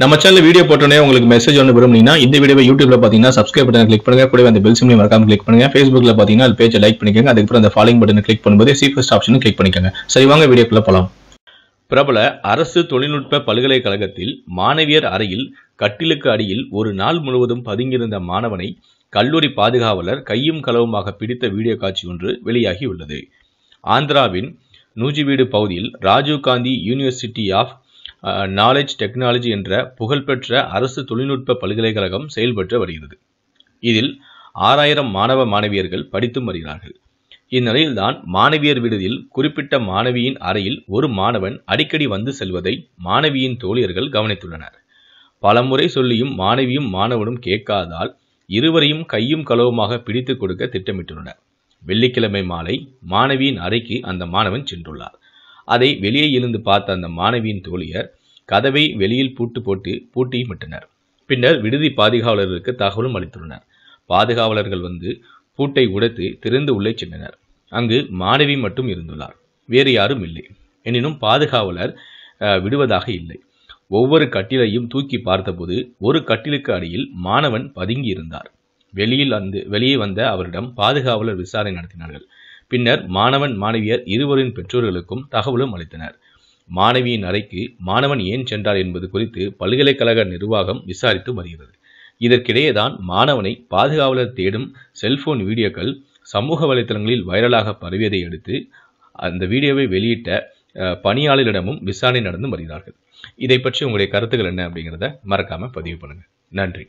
நம்ம channel video போட்டோன்னே உங்களுக்கு மெசேஜ் ஒன்று விரும்புனீங்கன்னா இந்த வீடியோ யூடியூப்ல பார்த்தீங்கன்னா சப்ஸ்கிரைப் பட்டன் கிளிக் பண்ணுங்க கூட அந்த பெல் சிம்லையும் மறக்காம கிளிக் பண்ணுங்க ஃபேஸ்புக்ல பார்த்தீங்கன்னா அது பேஜை லைக் பண்ணிக்கோங்க அதுக்கப்புறம் அந்த ஃபாலோயிங் பட்டன் கிளிக் பண்ணும்போது சீஃபஸ்ட் ஆப்ஷன் கிளிக் பண்ணிக்கோங்க சரி வாங்க வீடியோக்குள்ள போலாம் பிரபல அரசு தொழில்நுட்ப பல்கலைக்கழகத்தில் மாணவியர் அறையில் கட்டிலுக்கு அடியில் ஒரு நாள் முழுவதும் பதுங்கியிருந்த மாணவனை கல்லூரி பாதுகாவலர் கையும் களவுமாக பிடித்த வீடியோ காட்சி ஒன்று வெளியாகியுள்ளது ஆந்திராவின் நூஜிவீடு பகுதியில் Rajiv Gandhi university of knowledge technology என்ற புகழ்பெற்ற அரசு தொழில்நுட்ப பல்கலைக்கழகம் செயல்பட்டு வருகிறது இதில் ஆறாயிரம் மாணவ மாணவியர்கள் படித்தும் வருகிறார்கள் இந்நிலையில்தான் மாணவியர் விடுதியில் குறிப்பிட்ட மாணவியின் அறையில் ஒரு மாணவன் அடிக்கடி வந்து செல்வதை மாணவியின் தோழியர்கள் கவனித்துள்ளனர் பலமுறை சொல்லியும் மாணவியும் மாணவனும் கேட்காதால் இருவரையும் கையும் களவுமாக பிடித்துக் கொடுக்க திட்டமிட்டுள்ளனர் வெள்ளிக்கிழமை மாலை மாணவியின் அறைக்கு அந்த மாணவன் சென்றுள்ளார் அதை வெளியே இருந்து பார்த்த அந்த மாணவியின் தோழியர் கதவை வெளியில் பூட்டு போட்டு விட்டனர் பின்னர் விடுதி பாதுகாவலர்களுக்கு தகவலும் அளித்துள்ளனர் பாதுகாவலர்கள் வந்து பூட்டை உடைத்து திறந்து உள்ளே சென்றனர் அங்கு மாணவி மட்டும் இருந்துள்ளார் வேறு யாரும் இல்லை எனினும் பாதுகாவலர் விடுவதாக இல்லை ஒவ்வொரு கட்டிலையும் தூக்கி பார்த்தபோது ஒரு கட்டிலுக்கு அடியில் மாணவன் பதுங்கி இருந்தார் வெளியில் வந்து வெளியே வந்த அவரிடம் பாதுகாவலர் விசாரணை நடத்தினார்கள் பின்னர் மாணவன் மாணவியர் இருவரின் பெற்றோர்களுக்கும் தகவலும் அளித்தனர் மாணவியின் அறைக்கு மாணவன் ஏன் சென்றார் என்பது குறித்து பல்கலைக்கழக நிர்வாகம் விசாரித்து வருகிறது இதற்கிடையேதான் மாணவனை பாதுகாவலர் தேடும் செல்போன் வீடியோக்கள் சமூக வலைதளங்களில் வைரலாக பரவியதை அடுத்து அந்த வீடியோவை வெளியிட்ட பணியாளரிடமும் விசாரணை நடந்து வருகிறார்கள் இதை பற்றி உங்களுடைய கருத்துக்கள் என்ன அப்படிங்கிறத மறக்காமல் பதிவு பண்ணுங்கள் நன்றி